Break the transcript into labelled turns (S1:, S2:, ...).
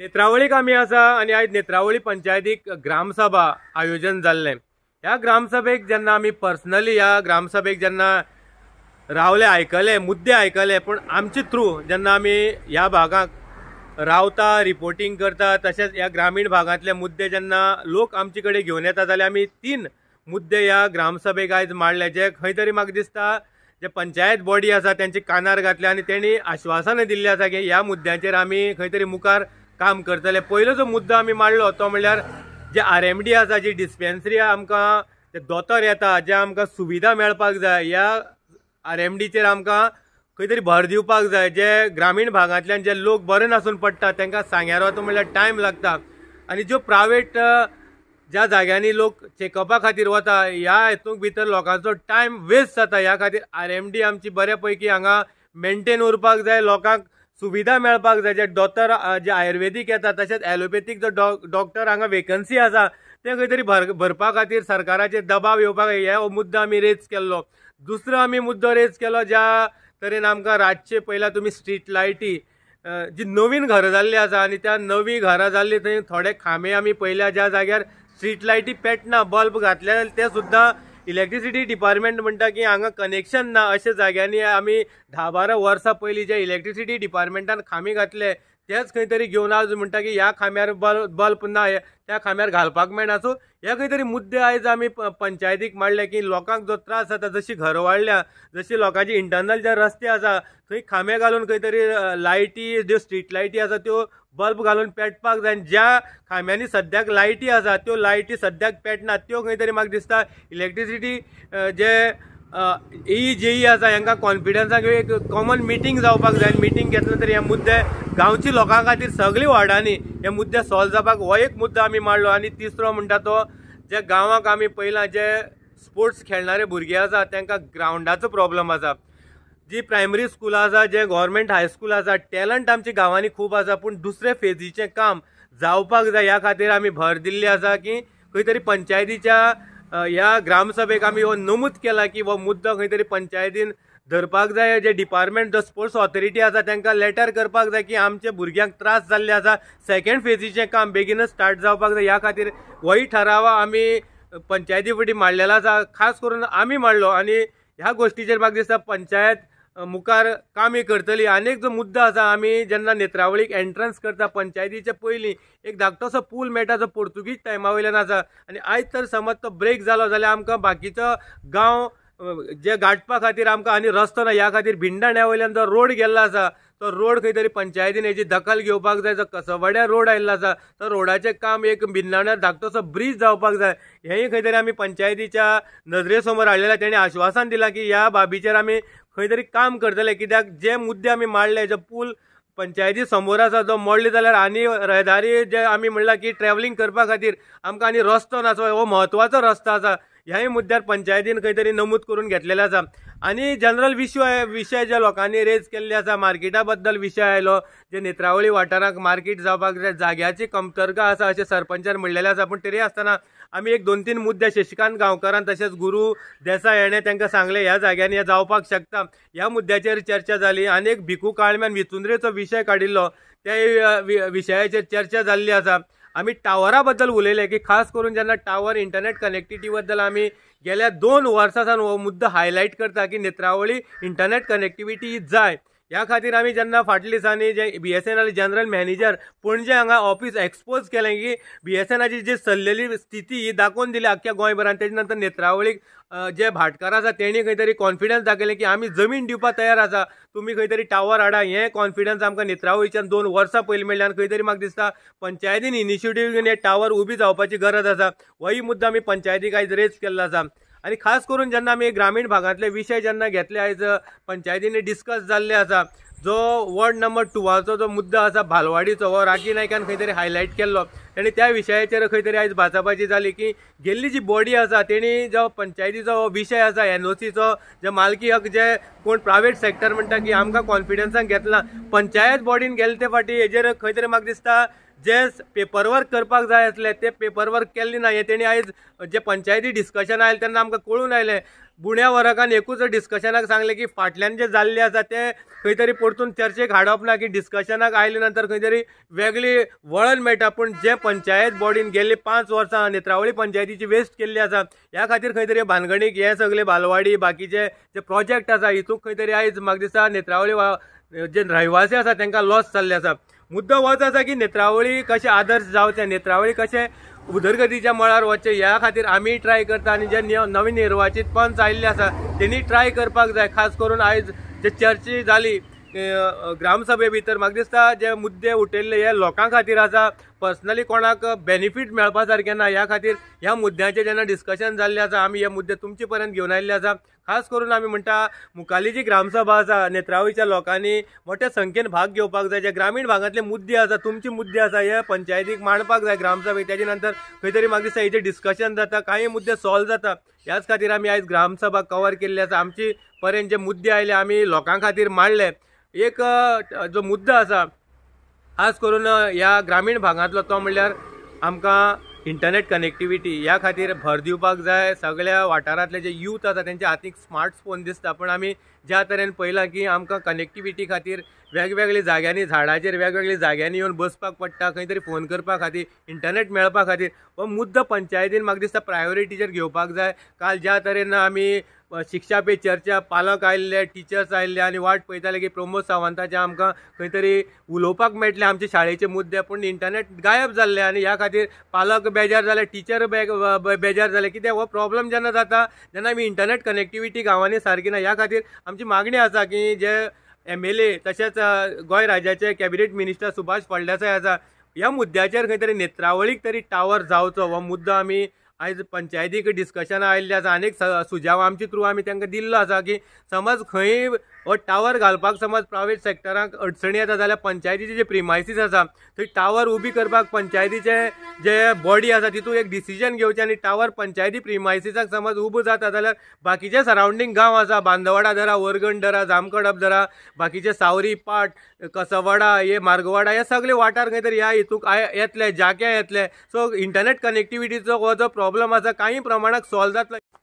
S1: नेत्रावळीक आमी आसा आनी आयज नेत्रावळी पंचायतीक ग्रामसभा आयोजन जाल्लें ह्या ग्रामसभेक जेन्ना आम्ही पर्सनली ह्या ग्रामसभेक जेन्ना रावले आयकले मुद्दे आयकले पण आमचे थ्रू जेन्ना आम्ही ह्या भागात रावता रिपोर्टिंग करता तसेच ह्या ग्रामीण भागातले मुद्दे जेन्ना लोक आमचे घेऊन येतात येता जाल्यार तीन मुद्दे ह्या ग्रामसभेक आज मांडले जे खंय तरी म्हाका दिसता जे पंचायत बॉडी आसा त्यांची कानार घातल्या आणि त्यांनी आश्वासन दिल्ली आसा की ह्या मुद्द्यांचेर आम्ही खंय तरी मुखार काम करतले पयलो जो मुद्दा आम्ही मांडलो तो म्हणल्यार जे आर एम डी आसा जी डिस्पेन्सरी आमकां जे दोतोर येता जे आमकां सुविधा मेळपाक जाय ह्या आर एम डीचेर आमकां खंय तरी भर दिवपाक जाय जे ग्रामीण भागांतल्यान जे लोक बरे नासून पडटा तांकां सांग्यार वता म्हणल्यार टायम लागता आनी ज्यो प्रायवेट ज्या जाग्यांनी लोक चेकअपा खातीर वता ह्या हेतूंत भितर लोकांचो टायम वेस्ट जाता ह्या खातीर आर एम डी आमची बऱ्या पैकी हांगा मेंटेन उरपाक जाय लोकांक सुविधा मेळपाक जाय जे दोतोर जे आयुर्वेदीक येतात तशेंच ॲलोपॅथीक जो डॉ डॉक्टर हांगा वेकन्सी आसा ते खंय तरी भर भरपा खातीर सरकाराचेर दबाव येवपाक हे हो मुद्दो आमी रेज केल्लो दुसरो आमी मुद्दो रेज केलो ज्या तरेन आमकां रातचे पयल्या तुमी स्ट्रीट लायटी जी नवीन घरां जाल्ली आसा आनी त्या नवी घरां जाल्ली थंय थोडे खांबे आमी पयल्या ज्या जाग्यार स्ट्रीट लायटी पेटना बल्ब घातल्या ते सुद्दां इलेक्ट्रिसिटी डिपार्टमेंट म्हणटा की हांगा कनेक्शन ना अशा जाग्यांनी आम्ही धा बारा वर्सां पयलीं जे इलेक्ट्रिसिटी डिपार्टमेंटान खामी घातले तेच खंय तरी आज म्हणटा की ह्या खांब्यार बल्ब ना त्या खांब्यार घालपाक मेळना सो हे खंय तरी मुद्दे आयज आम्ही पंचायतीक मांडले की लोकांक जो त्रास जाता जशी घरं वाडल्या जशी लोकांचे इंटरनल जे रस्ते आसा थंय खांबे घालून खंय तरी लायटी ज्यो स्ट्रीट लायटी आसा त्यो बल्ब घालून पेटपाक जाय ज्या खांब्यांनी सद्याक लायटी आसा त्यो लायटी सद्याक पेटनात त्यो खंय तरी म्हाका दिसता इलेक्ट्रिसिटी जे ई जेई आसा कॉन्फिडन्सा कॉन्फिडन्साक एक कॉमन मिटींग जावपाक जाय मिटींग घेतलं तरी हे मुद्दे गावच्या लोकां खातीर सगळी वॉर्डांनी हे मुद्दे सॉल्व जावपाक हो एक मुद्दो आम्ही मांडलो आणि तिसरो म्हणटा तो जे गांवांक आमी पयलां जे स्पोर्ट्स खेळणारे भुरगे आसा त्यांना ग्राउंडाचा प्रॉब्लेम आसा जी प्रायमरी स्कूल आसा जे गव्हर्मेंट हायस्कूल आसा टॅलंट आमच्या गावांनी खूप आसा पण दुसरे फेजीचे काम जावपाक जाय ह्या खातीर आम्ही भर दिल्ली आसा की खरी पंचायतीच्या ह्या ग्रामसभेक आमी हो नमूद केला की हो मुद्दो खंय तरी पंचायतीन धरपाक जाय जे डिपार्टमेंट जो स्पोर्ट्स ऑथॉरिटी आसा तांकां लेटर करपाक जाय की आमच्या भुरग्यांक त्रास जाल्ले आसा सेकंड फेजीचें काम बेगीनच स्टार्ट जावपाक जाय ह्या खातीर होय ठराव आमी पंचायती फुटी मांडलेलो आसा खास करून आमी मांडलो आनी ह्या गोष्टीचे म्हाका दिसता पंचायत मुखार कामी करतली अनेक जो मुद्दा आसा आमी जेन्ना नेत्रावळीक एंट्रन्स करता पंचायतीचे पयलीं एक धाकटोसो पूल मेळटा जो पोर्तुगीज टायमा वयल्यान आसा आनी आयज तर समज तो ब्रेक जालो जाल्यार आमकां बाकीचो गांव जे गाठपा खातीर आमकां आनी रस्तो ना ह्या खातीर भिंडाण्या वयल्यान जो रोड गेल्लो आसा तो रोड खंय तरी पंचायतीन हेची दखल घेवपाक जाय जो वड्या रोड आयिल्लो आसा तो रोडाचे काम एक भिन्नावण्या धाकटोसो ब्रीज जावपाक जाय हेंय खंय तरी आमी पंचायतीच्या नजरे समोर आहे त्यांनी आश्वासन दिलां की ह्या बाबीचे आमी खंय तरी काम करतले कित्याक जे मुद्दे आम्ही मांडले जो पूल पंचायती समोर आसा जो मोडले जाल्यार आणि रहदारी जे आम्ही म्हणला की ट्रॅव्हलिंग करपा खातीर आमकां आनी रस्तो नासो हो म्हत्वाचो रस्तो आसा ह्याही मुद्द्यार पंचायतीन खंय नमूद करून घेतलेला असा आणि जनरल विषय विषय जे लोकांनी रेज केल्ले असा मार्केटा बद्दल विशय आयलो जे नेत्रावळी वाठारांत मार्केट जावपाक जाग्याची कमतरता आसा अशें सरपंचान म्हणलेले आसा पूण तरी आसतना आम्ही एक दोन तीन मुद्दे शशिकांत गांवकारान तशेंच गुरु देसाय हेणें तांकां सांगले ह्या जाग्यांनी हें जावपाक शकता ह्या मुद्द्याचेर चर्चा जाली आनी एक भिकू काळम्यान विचुंद्रेचो विशय काडिल्लो त्या विशयाचेर चर्चा जाल्ली आसा आम्ही टावराबद्दल आहे की खास करून जेन्ना टावर इंटरनेट कनेक्टिव्हिटीबद्दल बद्दल आमी गेल्या दोन वर्षाचा मुद्दा हायलाईट मुद्दो करता की नेत्रावळी इंटरनेट कनेक्टिविटी जाय ह्या खातीर आमी जेन्ना फाटल्या दिसांनी जे B S N L general manager Panaji हांगा ऑफिस एक्सपोज केलें की बी एस एन जी सल्लेली स्थिती ही दाखोवन दिली अख्ख्या गोंयभरांत तेजे नंतर नेत्रावळीक जे भाटकार आसा तेणी खंय तरी कॉन्फिडन्स दाखयलें की आमी जमीन दिवपाक तयार आसा तुमी खंय तरी टावर हाडा हे कॉन्फिडन्स आमकां नेत्रावळीच्यान दोन वर्सां पयलीं मेळ्ळ्यान खंय तरी म्हाका दिसता पंचायतीन इनिशिएटीव घेवन हे टावर उबी जावपाची गरज आसा होय मुद्दा आमी पंचायतीक आयज रेज केल्लो आसा आणि खास करून ज्यांना आम्ही ग्रामीण भागातले विषय ज्यांना घेतले आयज पंचायतींनी डिस्कस जाल्ले असा जो वॉर्ड नंबर टुवाचो जो मुद्दा असा भालवाडीचो व राखी नायकान खंय तरी हायलायट केल्लो आणि त्या विशयाचेर खंय तरी आयज भाजपाची जाली की गेल्ली जी बॉडी आसा तेणी जो पंचायतीचा विषय विशय आसा एन ओ सीचो जे मालकी हक जे कोण प्रायवेट सॅक्टर म्हणटा की आमकां कॉन्फिडन्सांक घेतला पंचायत बॉडीन गेले ते फाटी हेजेर खंय तरी म्हाका दिसता जे पेपरवर्क करपाक जाय आसले तें पेपरवर्क केल्लें ना हें तेणी आयज जे पंचायती डिस्कशन आयलें तेन्ना आमकां कळून आयलें बुण्या वर्गान एकूच डिस्कशनाक सांगले की फाटल्यान जे जाल्लें आसा ते खंय तरी परतून चर्चेक हाडप ना की डिस्कशनाक आयले नंतर खंय तरी वेगळी वळण मेळटा पूण जे पंचायत बॉडीन गेल्ली पांच वर्सां नेत्रावळी पंचायतीची वेस्ट केल्ली आसा ह्या खातीर खंय तरी भानगणीक हे सगळे बालवाडी बाकीचे जे प्रोजेक्ट आसा हितूंत खंय तरी आयज म्हाका दिसता नेत्रावळी जे रहिवासी आसा तांकां लॉस जाल्ले आसा मुद्दा होच असा की नेत्रावळी कशें आदर्श जावचे नेत्रावळी कशें उदरगतीच्या मळार वचचें ह्या खातीर आम्ही ट्राय करता आणि जे नवीन निर्वाचित पंच आयिल्ले आसा त्यांनी ट्राय करपाक जाय खास करून आयज जे चर्चा झाली ग्रामसभे भितर म्हाका दिसता जे मुद्दे उठयल्ले हे लोकां खातीर आसा पर्सनली कोणाक बेनिफीट मेळपा सारखे ना ह्या खातीर ह्या मुद्द्याचे जेन्ना डिस्कशन जाल्लें आसा आम्ही हे मुद्दे तुमचे पर्यंत घेऊन आयिल्ले आसा खास करून आम्ही म्हणटा मुखाली जी ग्रामसभा आसा नेत्रावळीच्या लोकांनी मोठ्या संख्येन भाग घेवपाक जाय जे ग्रामीण भागातले मुद्दे आसा तुमचे मुद्दे आसा हे पंचायतीक मांडपाक जाय ग्रामसभेक त्याच्या नंतर खंय तरी मागीर डिस्कशन जाता काही मुद्दे सॉल्व जाता ह्याच खातीर आम्ही आज ग्रामसभा कवर केल्ली आसा आमचे पर्यंत जे मुद्दे आयले आम्ही लोकां खातीर मांडले एक जो मुद्दो आसा खास करून ह्या ग्रामीण भागांतलो तो म्हणल्यार आमकां इंटरनेट कनेक्टिविटी या खातीर भर दिवपाक जाय सगळ्या वाठारांतले जे यूथ आसा तेंच्या हातीक फोन दिसता पूण आमी ज्या तरेन पळयलां की आमकां कनेक्टिविटी खातीर वेगवेगळ्या जाग्यांनी झाडांचेर वेगवेगळ्या जाग्यांनी येवन बसपाक पडटा खंय तरी फोन करपा खातीर इंटरनेट मेळपा खातीर हो मुद्दो पंचायतीन म्हाका दिसता प्रायोरिटीचेर घेवपाक जाय काल ज्या तरेन आमी शिक्षा पे चर्चा पालक आयिल्ले टिचर्स आयिल्ले आनी वाट पळयताले की प्रमोद सावंताचें आमकां खंय तरी उलोवपाक मेळटलें आमचे शाळेचे मुद्दे पूण इंटरनेट गायब जाल्ले आनी ह्या खातीर पालक बेजार जाले टिचर बेजार जाले कित्याक हो प्रॉब्लम जेन्ना जाता तेन्ना आमी इंटरनेट कनेक्टिविटी गांवांनी सारकी ना ह्या खातीर आमची मागणी आसा की जे एम एल ए तशेंच गोंय राज्याचे कॅबिनेट मिनिस्टर सुभाष फळदेसाय आसा ह्या मुद्द्याचेर खंय तरी नेत्रावळीक तरी टावर जावचो हो मुद्दो आमी आयज पंचायतीक डिस्कशनां आयिल्लें आसा आनीक सुजाव आमचे थ्रू आमी तांकां दिल्लो आसा की समज खंय हो टावर घालपाक समज प्रायव्हेट सॅक्टरांक अडचणी येता जाल्यार पंचायतीचे जे प्रिमायसीस आसा थंय टावर उबी करपाक पंचायतीचे जे बॉडी आसा तितूंत एक डिसिजन घेवचें आनी टावर पंचायती प्रिमायसिसाक समज उबो जाता जाल्यार बाकीचे सरावंडींग गांव आसा बांदवाडा धरा वरगण धरा जामकडप धरा बाकीचे सावरी पाट कसवाडा हे मार्गवाडा हे सगळे वाठार खंय तरी ह्या हितूक येतले जाक्या येतले सो इंटरनेट कनेक्टिविटीचो हो जो प्रॉब्लम आसा काही प्रमाणात सॉल्व जातलो